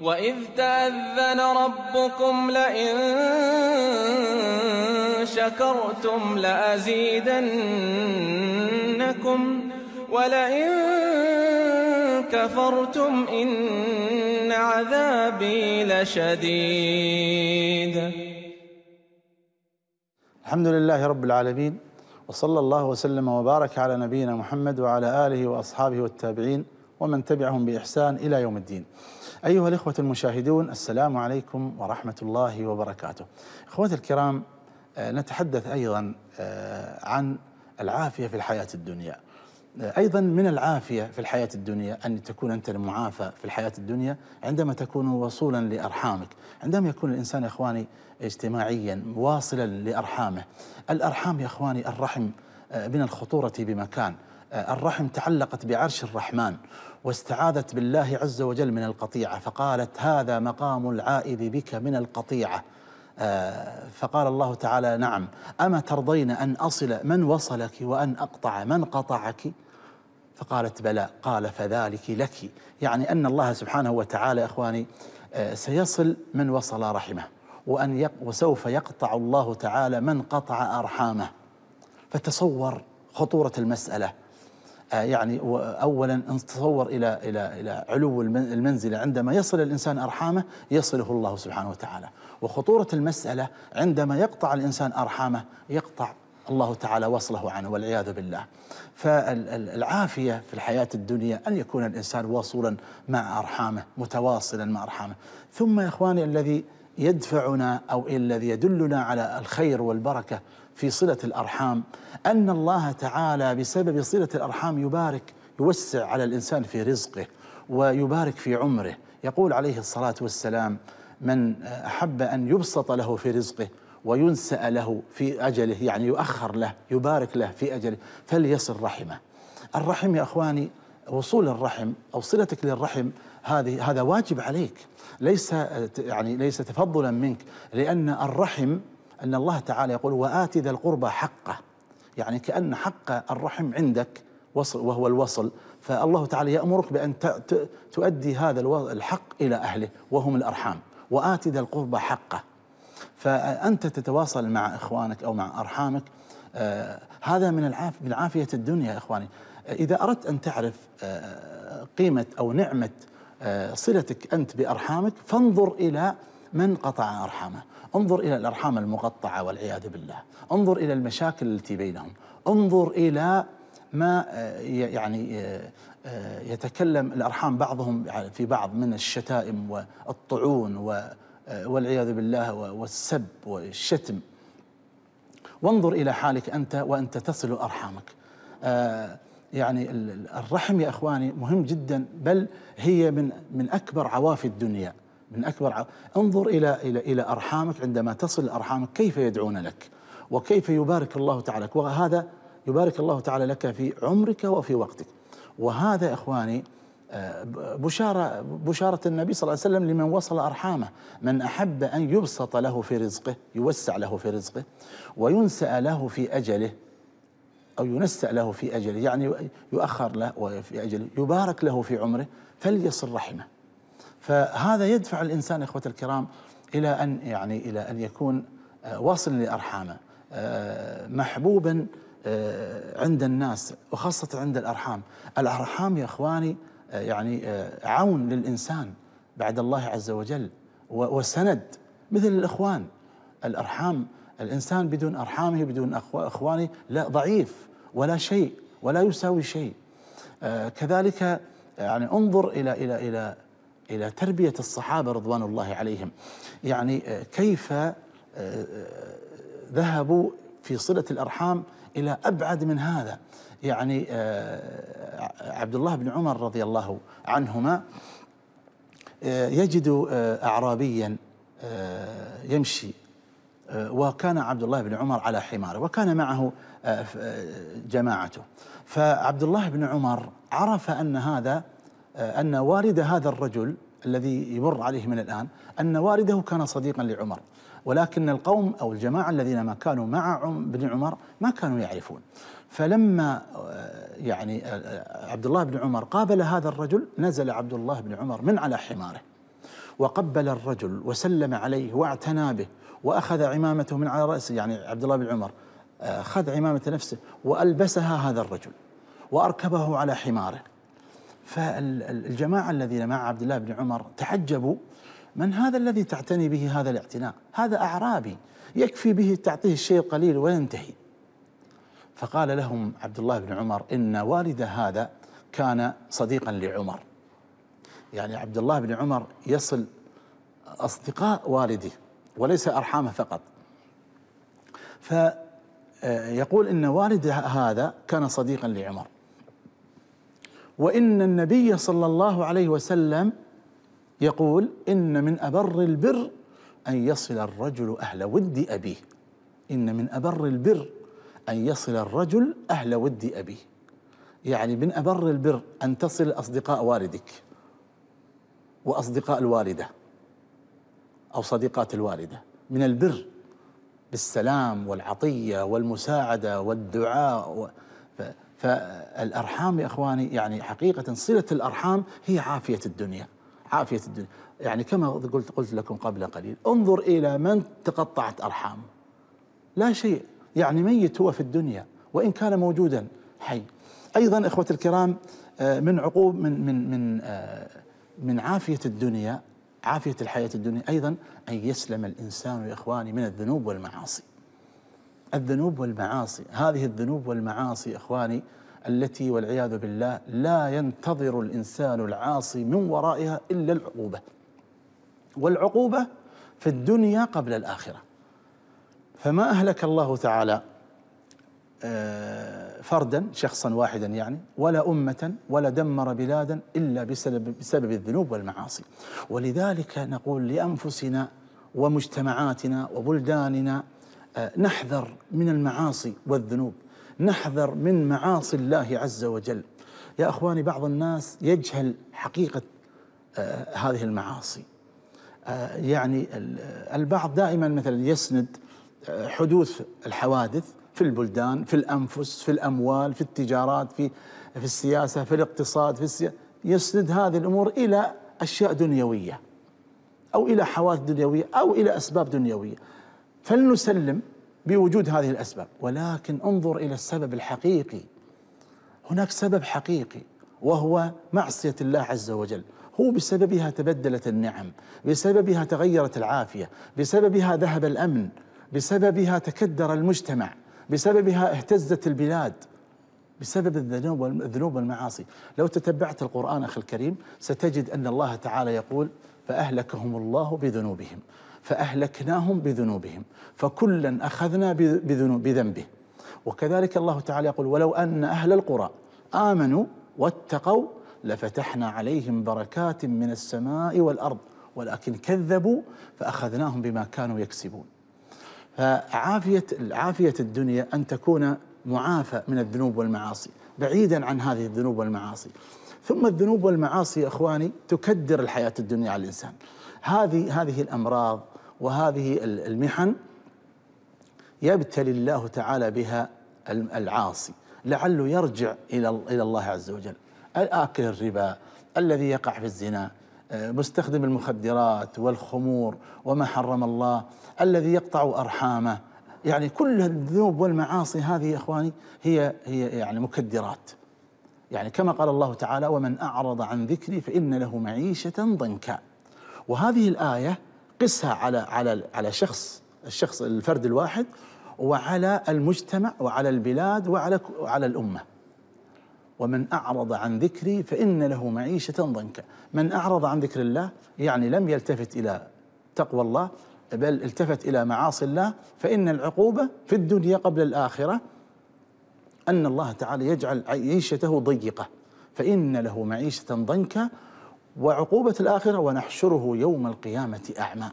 وإذ تأذن ربكم لئن شكرتم لأزيدنكم ولئن كفرتم إن عذابي لشديد الحمد لله رب العالمين وصلى الله وسلم وبارك على نبينا محمد وعلى آله وأصحابه والتابعين ومن تبعهم بإحسان إلى يوم الدين أيها الإخوة المشاهدون السلام عليكم ورحمة الله وبركاته إخوتي الكرام آه، نتحدث أيضا آه، عن العافية في الحياة الدنيا آه، أيضا من العافية في الحياة الدنيا أن تكون أنت المعافى في الحياة الدنيا عندما تكون وصولا لأرحامك عندما يكون الإنسان يا إخواني اجتماعيا واصلا لأرحامه الأرحام يا إخواني الرحم من الخطورة بمكان آه، الرحم تعلقت بعرش الرحمن واستعاذت بالله عز وجل من القطيعة فقالت هذا مقام العائذ بك من القطيعة آه، فقال الله تعالى نعم أما ترضين أن أصل من وصلك وأن أقطع من قطعك فقالت بلى قال فذلك لك يعني أن الله سبحانه وتعالى إخواني آه، سيصل من وصل رحمه وأن يق وسوف يقطع الله تعالى من قطع أرحامه فتصور خطورة المسألة آه، يعني اولا نتصور الى الى الى علو المنزله عندما يصل الانسان ارحامه يصله الله سبحانه وتعالى وخطوره المساله عندما يقطع الانسان ارحامه يقطع الله تعالى وصله عنه والعياذ بالله فالعافية في الحياة الدنيا أن يكون الإنسان واصولا مع أرحامه متواصلا مع أرحامه ثم يا إخواني الذي يدفعنا أو الذي يدلنا على الخير والبركة في صلة الأرحام أن الله تعالى بسبب صلة الأرحام يبارك يوسع على الإنسان في رزقه ويبارك في عمره يقول عليه الصلاة والسلام من أحب أن يبسط له في رزقه وينسأ له في أجله يعني يؤخر له يبارك له في أجله فليصل رحمه الرحم يا أخواني وصول الرحم او صلتك للرحم هذه هذا واجب عليك ليس يعني ليس تفضلا منك لان الرحم ان الله تعالى يقول وآت ذا القربى حقه يعني كأن حق الرحم عندك وصل وهو الوصل فالله تعالى يأمرك بأن تؤدي هذا الحق إلى أهله وهم الأرحام وآت ذا القربى حقه فأنت تتواصل مع إخوانك أو مع أرحامك آه هذا من العاف من عافية الدنيا يا إخواني إذا أردت أن تعرف آه، قيمة أو نعمة آه، صلتك أنت بأرحامك فانظر إلى من قطع أرحامه انظر إلى الأرحام المقطعة والعياذ بالله انظر إلى المشاكل التي بينهم انظر إلى ما آه، يعني يتكلم الأرحام بعضهم يعني في بعض من الشتائم والطعون والعياذ بالله والسب والشتم وانظر إلى حالك أنت وأنت تصل أرحامك يعني الرحم يا اخواني مهم جدا بل هي من من اكبر عوافي الدنيا من اكبر عو... انظر الى الى الى ارحامك عندما تصل ارحامك كيف يدعون لك وكيف يبارك الله تعالى لك وهذا يبارك الله تعالى لك في عمرك وفي وقتك وهذا يا اخواني آه، بشارة بشارة النبي صلى الله عليه وسلم لمن وصل أرحامه من أحب أن يبسط له في رزقه يوسع له في رزقه وينسأ له في أجله أو ينسع له في أجله يعني يؤخر له في أجله يبارك له في عمره فليصل رحمه فهذا يدفع الإنسان إخوة الكرام إلى أن يعني إلى أن يكون آه، واصل لأرحامه آه، محبوبا آه، عند الناس وخاصة عند الأرحام الأرحام يا إخواني يعني عون للإنسان بعد الله عز وجل وسند مثل الإخوان الأرحام الإنسان بدون أرحامه بدون أخوانه لا ضعيف ولا شيء ولا يساوي شيء آه، كذلك آه، يعني انظر إلى إلى إلى إلى تربية الصحابة رضوان الله عليهم يعني آه، كيف ذهبوا في صلة الأرحام إلى أبعد من هذا يعني عبد الله بن عمر رضي الله عنهما يجد أعرابيا يمشي وكان عبد الله بن عمر على حماره وكان معه آه، آه، جماعته فعبد الله بن عمر عرف ان هذا آه، ان والد هذا الرجل الذي يمر عليه من الان ان والده كان صديقا لعمر ولكن القوم او الجماعه الذين ما كانوا مع ابن عمر ما كانوا يعرفون فلما يعني عبد الله بن عمر قابل هذا الرجل نزل عبد الله بن عمر من على حماره وقبل الرجل وسلم عليه واعتنى به وأخذ عمامته من على رأسه يعني عبد الله بن عمر آه، خذ عمامة نفسه وألبسها هذا الرجل وأركبه على حماره فالجماعة الذين مع عبد الله بن عمر تعجبوا من هذا الذي تعتني به هذا الاعتناء هذا أعرابي يكفي به تعطيه الشيء القليل وينتهي فقال لهم عبد الله بن عمر إن والد هذا كان صديقا لعمر يعني عبد الله بن عمر يصل أصدقاء والده وليس أرحامه فقط فيقول آه، إن والد هذا كان صديقا لعمر وإن النبي صلى الله عليه وسلم يقول إن من أبر البر أن يصل الرجل أهل ود أبيه إن من أبر البر أن يصل الرجل أهل ود أبيه يعني من أبر البر أن تصل أصدقاء والدك وأصدقاء الوالدة أو صديقات الوالدة من البر بالسلام والعطية والمساعدة والدعاء فالأرحام يا إخواني يعني حقيقة صلة الأرحام هي عافية الدنيا عافية الدنيا يعني كما قلت, قلت لكم قبل قليل انظر إلى من تقطعت أرحام لا شيء يعني ميت هو في الدنيا وإن كان موجودا حي أيضا إخوة الكرام آه، من عقوب من من من آه، من عافية الدنيا عافية الحياة الدنيا أيضا أن يسلم الإنسان يا إخواني من الذنوب والمعاصي الذنوب والمعاصي هذه الذنوب والمعاصي إخواني التي والعياذ بالله لا ينتظر الإنسان العاصي من ورائها إلا العقوبة والعقوبة في الدنيا قبل الآخرة فما أهلك الله تعالى آه، فردا شخصا واحدا يعني ولا أمة ولا دمر بلادا إلا بسبب, بسبب الذنوب والمعاصي ولذلك نقول لأنفسنا ومجتمعاتنا وبلداننا آه، نحذر من المعاصي والذنوب نحذر من معاصي الله عز وجل يا اخواني بعض الناس يجهل حقيقه آه، هذه المعاصي يعني البعض دائما مثلا يسند حدوث الحوادث في البلدان في الأنفس في الأموال في التجارات في في السياسة في الاقتصاد في السيا... يسند هذه الأمور إلى أشياء دنيوية أو إلى حوادث دنيوية أو إلى أسباب دنيوية فلنسلم بوجود هذه الأسباب ولكن انظر إلى السبب الحقيقي هناك سبب حقيقي وهو معصية الله عز وجل هو بسببها تبدلت النعم بسببها تغيرت العافية بسببها ذهب الأمن بسببها تكدر المجتمع بسببها اهتزت البلاد بسبب الذنوب الذنوب والمعاصي لو تتبعت القرآن أخي الكريم ستجد أن الله تعالى يقول فأهلكهم الله بذنوبهم فأهلكناهم بذنوبهم فكلا أخذنا بذنوب بذنبه وكذلك الله تعالى يقول ولو أن أهل القرى آمنوا واتقوا لفتحنا عليهم بركات من السماء والأرض ولكن كذبوا فأخذناهم بما كانوا يكسبون فعافية عافية الدنيا أن تكون معافى من الذنوب والمعاصي بعيدا عن هذه الذنوب والمعاصي ثم الذنوب والمعاصي يا إخواني تكدر الحياة الدنيا على الإنسان هذه هذه الأمراض وهذه المحن يبتلي الله تعالى بها العاصي لعله يرجع إلى الله عز وجل الآكل الربا الذي يقع في الزنا آه، مستخدم المخدرات والخمور وما حرم الله الذي يقطع أرحامه يعني كل الذنوب والمعاصي هذه يا إخواني هي, هي يعني مكدرات يعني كما قال الله تعالى ومن أعرض عن ذكري فإن له معيشة ضنكا وهذه الآية قسها على على على شخص الشخص الفرد الواحد وعلى المجتمع وعلى البلاد وعلى على الأمة ومن أعرض عن ذكري فإن له معيشة ضنكا من أعرض عن ذكر الله يعني لم يلتفت إلى تقوى الله بل التفت إلى معاصي الله فإن العقوبة في الدنيا قبل الآخرة أن الله تعالى يجعل عيشته ضيقة فإن له معيشة ضنكا وعقوبة الآخرة ونحشره يوم القيامة أعمى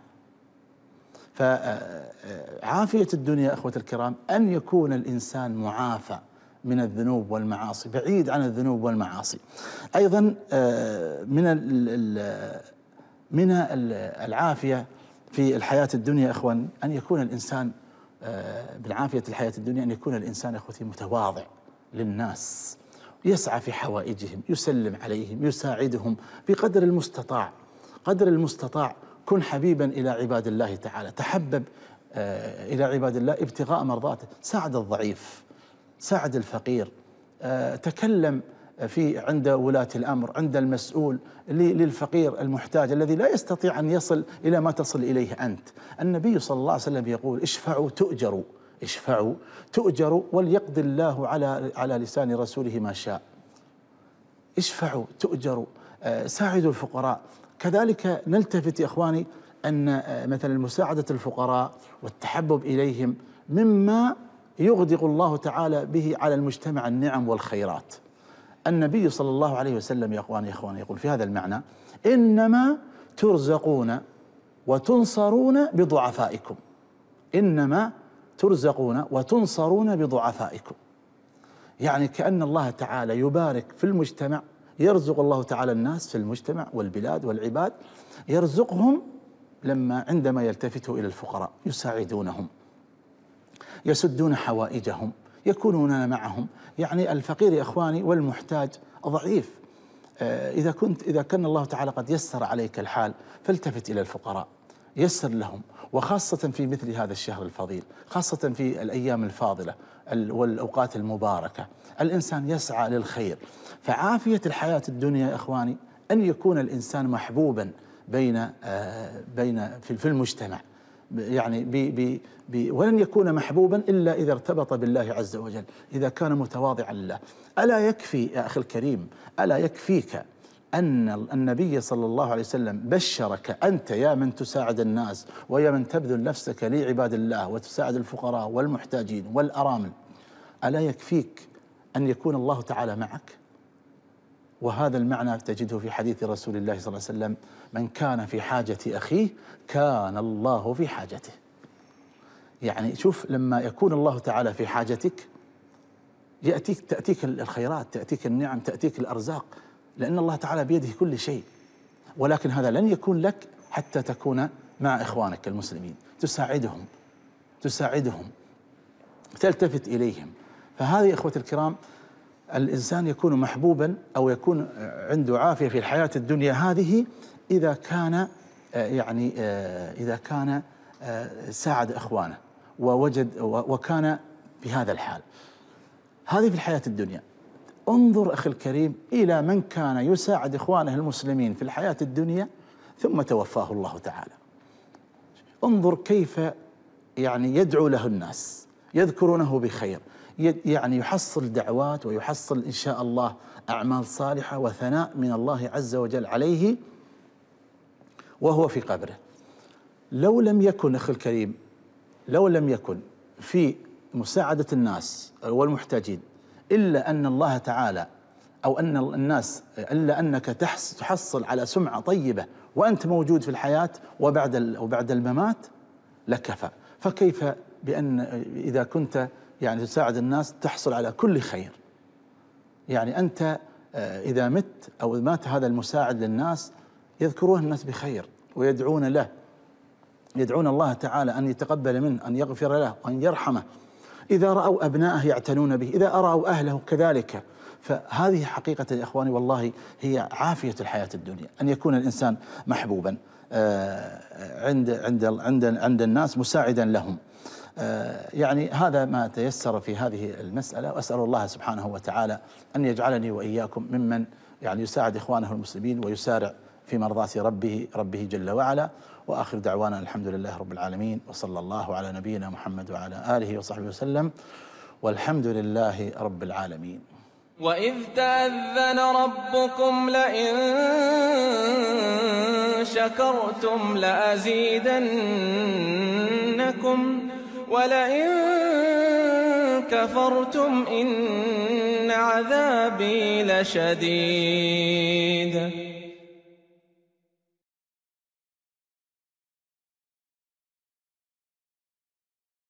فعافية الدنيا أخوة الكرام أن يكون الإنسان معافى من الذنوب والمعاصي بعيد عن الذنوب والمعاصي أيضا آه، من من العافية في الحياة الدنيا إخوان أن يكون الإنسان آه، بالعافية في الحياة الدنيا أن يكون الإنسان أخوتي متواضع للناس يسعى في حوائجهم يسلم عليهم يساعدهم بقدر المستطاع قدر المستطاع كن حبيبا إلى عباد الله تعالى تحبب آه، إلى عباد الله ابتغاء مرضاته ساعد الضعيف ساعد الفقير آه، تكلم في عند ولاة الأمر عند المسؤول للفقير المحتاج الذي لا يستطيع أن يصل إلى ما تصل إليه أنت النبي صلى الله عليه وسلم يقول اشفعوا تؤجروا اشفعوا تؤجروا وليقضي الله على على لسان رسوله ما شاء اشفعوا تؤجروا آه، ساعدوا الفقراء كذلك نلتفت يا إخواني أن آه، مثلا مساعدة الفقراء والتحبب إليهم مما يغدق الله تعالى به على المجتمع النعم والخيرات النبي صلى الله عليه وسلم يا اخواني يا اخواني يقول في هذا المعنى انما ترزقون وتنصرون بضعفائكم انما ترزقون وتنصرون بضعفائكم يعني كان الله تعالى يبارك في المجتمع يرزق الله تعالى الناس في المجتمع والبلاد والعباد يرزقهم لما عندما يلتفتوا الى الفقراء يساعدونهم يسدون حوائجهم يكونون معهم يعني الفقير يا إخواني والمحتاج ضعيف آه، إذا كنت إذا كان الله تعالى قد يسر عليك الحال فالتفت إلى الفقراء يسر لهم وخاصة في مثل هذا الشهر الفضيل خاصة في الأيام الفاضلة والأوقات المباركة الإنسان يسعى للخير فعافية الحياة الدنيا يا إخواني أن يكون الإنسان محبوبا بين آه، بين في المجتمع يعني بي بي بي ولن يكون محبوبا إلا إذا ارتبط بالله عز وجل إذا كان متواضعا لله ألا يكفي يا أخي الكريم ألا يكفيك أن النبي صلى الله عليه وسلم بشرك أنت يا من تساعد الناس ويا من تبذل نفسك لعباد الله وتساعد الفقراء والمحتاجين والأرامل ألا يكفيك أن يكون الله تعالى معك وهذا المعنى تجده في حديث رسول الله صلى الله عليه وسلم من كان في حاجة أخيه كان الله في حاجته يعني شوف لما يكون الله تعالى في حاجتك يأتيك تأتيك الخيرات تأتيك النعم تأتيك الأرزاق لأن الله تعالى بيده كل شيء ولكن هذا لن يكون لك حتى تكون مع إخوانك المسلمين تساعدهم تساعدهم تلتفت إليهم فهذه إخوة الكرام الإنسان يكون محبوبا أو يكون عنده عافية في الحياة الدنيا هذه إذا كان آه، يعني آه، إذا كان آه، ساعد إخوانه ووجد وكان بهذا الحال هذه في الحياة الدنيا انظر أخي الكريم إلى من كان يساعد إخوانه المسلمين في الحياة الدنيا ثم توفاه الله تعالى انظر كيف يعني يدعو له الناس يذكرونه بخير يعني يحصل دعوات ويحصل إن شاء الله أعمال صالحة وثناء من الله عز وجل عليه وهو في قبره لو لم يكن أخي الكريم لو لم يكن في مساعدة الناس والمحتاجين إلا أن الله تعالى أو أن الناس إلا أنك تحصل على سمعة طيبة وأنت موجود في الحياة وبعد وبعد الممات لكفى فكيف بأن إذا كنت يعني تساعد الناس تحصل على كل خير يعني أنت آه، إذا مت أو مات هذا المساعد للناس يذكروه الناس بخير ويدعون له يدعون الله تعالى أن يتقبل منه أن يغفر له وأن يرحمه إذا رأوا أبنائه يعتنون به إذا رأوا أهله كذلك فهذه حقيقة يا إخواني والله هي عافية الحياة الدنيا أن يكون الإنسان محبوبا آه، عند عند عند عند الناس مساعدا لهم آه، يعني هذا ما تيسر في هذه المسألة وأسأل الله سبحانه وتعالى أن يجعلني وإياكم ممن يعني يساعد إخوانه المسلمين ويسارع في مرضاة ربه ربه جل وعلا وآخر دعوانا الحمد لله رب العالمين وصلى الله على نبينا محمد وعلى آله وصحبه وسلم والحمد لله رب العالمين وإذ تأذن ربكم لئن شكرتم لأزيدنكم وَلَئِن كَفَرْتُمْ إِنَّ عَذَابِي لَشَدِيدٌ